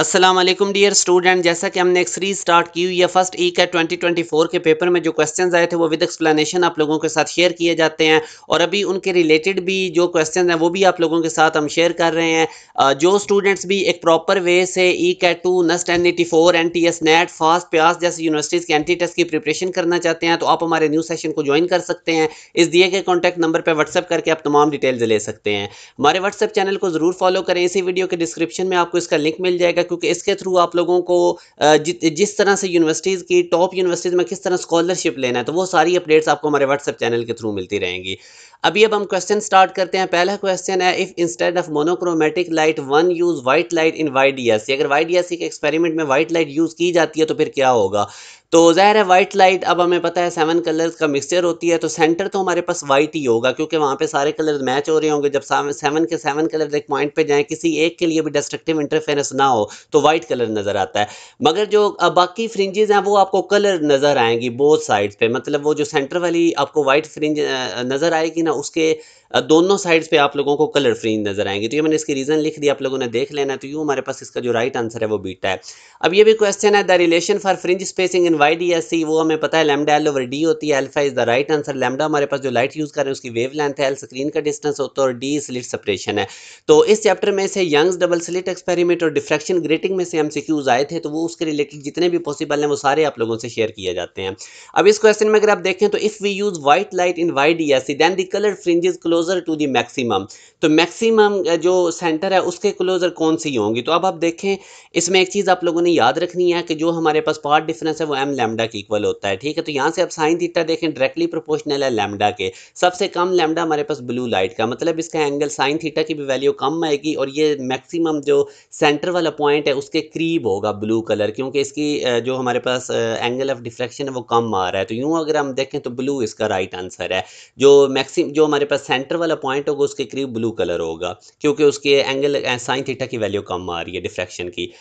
Aslam dear student जैसा कि हमने एक सीरीज स्टार्ट की हुई है फर्स्ट ई का 2024 के पेपर में जो क्वेश्चंस आए थे वो विद एक्सप्लेनेशन आप लोगों के साथ शेयर किए जाते हैं और अभी उनके रिलेटेड भी जो क्वेश्चंस हैं वो भी आप लोगों के साथ हम शेयर कर रहे हैं जो स्टूडेंट्स भी एक प्रॉपर वे से ई का टू नस्ट एन एटी फोर एन टी एस नेट फास्ट प्यास जैसे यूनिवर्सिटीज़ के एंटी टेस्ट की प्रिपरेशन करना चाहते हैं तो आप हमारे न्यू सेशन को ज्वाइन कर सकते हैं इस दिए गए कॉन्टैक्ट नंबर पर व्हाट्सअप करके आप तमाम डिटेल्स ले सकते हैं हमारे व्हाट्सअप चैनल को ज़रूर फॉलो करें इसी वीडियो के डिस्क्रिप्शन में आपको इसका लिंक मिल जाएगा क्योंकि इसके थ्रू आप लोगों को जिस तरह से यूनिवर्सिटीज़ की टॉप यूनिवर्सिटीज़ में किस तरह स्कॉलरशिप लेना है तो वो सारी अपडेट्स आपको हमारे व्हाट्सएप चैनल के थ्रू मिलती रहेंगी अभी अब हम क्वेश्चन स्टार्ट करते हैं पहला क्वेश्चन है if instead of monochromatic light one use white light in Y D S C अगर वाई डी एस सी के एक्सपेरिमेंट में वाइट लाइट यूज़ की जाती है तो फिर क्या होगा तो ज़ाहिर है वाइट लाइट अब हमें पता है सेवन कलर्स का मिक्सचर होती है तो सेंटर तो हमारे पास वाइट ही होगा क्योंकि वहाँ पे सारे कलर मैच हो रहे होंगे जब सेवन के सेवन कलर एक पॉइंट पे जाएं किसी एक के लिए भी डिस्ट्रक्टिव इंटरफेरेंस ना हो तो वाइट कलर नज़र आता है मगर जो बाकी फ्रिंजेज हैं वो आपको कलर नज़र आएंगी बोथ साइड्स पे मतलब वो जो सेंटर वाली आपको वाइट फ्रिंज नज़र आएगी ना उसके दोनों साइड्स पे आप लोगों को कलर फ्रिंज नज़र आएंगी तो ये मैंने इसकी रीज़न लिख दिया आप लोगों ने देख लेना तो यूँ हमारे पास इसका जो राइट आंसर है वो बीटा है अब ये भी क्वेश्चन है the relation for fringe spacing in Y D S C वो हमें पता है लेमडा एल ओवर डी होती है alpha is the right answer lambda हमारे पास जो लाइट यूज़ कर रहे हैं उसकी वेव लेंथ है एल स्क्रीन का डिस्टेंस होता है और डी स्लिट सेपरेशन है तो इस चैप्टर में से यंग्स डबल स्लिट एक्सपेरिमेंट और डिफ्रेक्शन ग्रेटिंग में से हम सिक्यूज़ आए थे तो वो उसके रिलेटेड जितने भी पॉसिबल हैं वो सारे आप लोगों से शेयर किए जाते हैं अब इस क्वेश्चन में अगर आप देखें तो if we use white light in Y D S C then the colour fringe closer to the maximum तो मैक्सिमम जो सेंटर है उसके क्लोजर कौन सी होंगी तो अब आप देखें इसमें एक चीज़ आप लोगों ने याद रखनी है कि जो हमारे पास पार्ट डिफरेंस है वो एम वन लेमडा की इक्वल होता है ठीक है तो यहाँ से आप साइन थीटा देखें डायरेक्टली प्रोपोर्शनल है लेमडा के सबसे कम लेमडा हमारे पास ब्लू लाइट का मतलब इसका एंगल साइन थीटा की भी वैल्यू कम आएगी और ये मैक्सिमम जो सेंटर वाला पॉइंट है उसके करीब होगा ब्लू कलर क्योंकि इसकी जो हमारे पास एंगल ऑफ डिफ्रेक्शन है वो कम आ रहा है तो यूँ अगर हम देखें तो ब्लू इसका राइट आंसर है जो मैक्सिम जो हमारे पास सेंटर वाला पॉइंट होगा उसके करीब ब्लू कलर होगा क्योंकि उसके एंगल साइन थीटा की वैल्यू कम आ रही है डिफ्रेक्शन की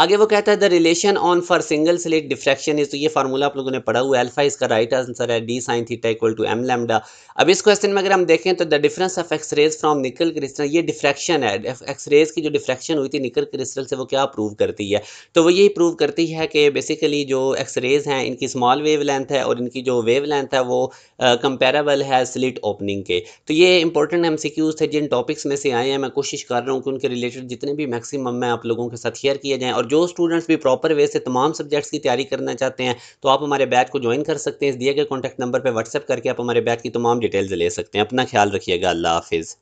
आगे वो कहता है the relation on for single slit diffraction is तो ये फार्मूला आप लोगों ने पढ़ा हुआ अल्फा इसका राइट आंसर है D sine theta equal to M lambda अब इस क्वेश्चन में अगर हम देखें तो the difference of X rays from nickel crystal ये डिफ्रेक्शन है एक्स रेज की जो डिफ्रेक्शन हुई थी निकल क्रिस्टल से वो क्या प्रूव करती है तो वो यही प्रूव करती है कि बेसिकली जो एक्सरेज हैं इनकी स्मॉल वेव लेंथ है और इनकी जो वेव लेंथ है वो कंपेरेबल है स्लिट ओपनिंग के तो ये इंपॉर्टेंट एम थे जिन टॉपिक्स में से आए हैं मैं कोशिश कर रहा हूँ कि उनके रिलेटेड जितने भी मैक्सिमम मैं आप लोगों के साथ शेयर किए जाएँ और और जो स्टूडेंट्स भी प्रॉपर वे से तमाम सब्जेक्ट्स की तैयारी करना चाहते हैं तो आप हमारे बैच को ज्वाइन कर सकते हैं इस दिए गए कॉन्टैक्ट नंबर पर व्हाट्सअप करके आप हमारे बैच की तमाम डिटेल्स ले सकते हैं अपना ख्याल रखिएगा अल्लाह हाफिज़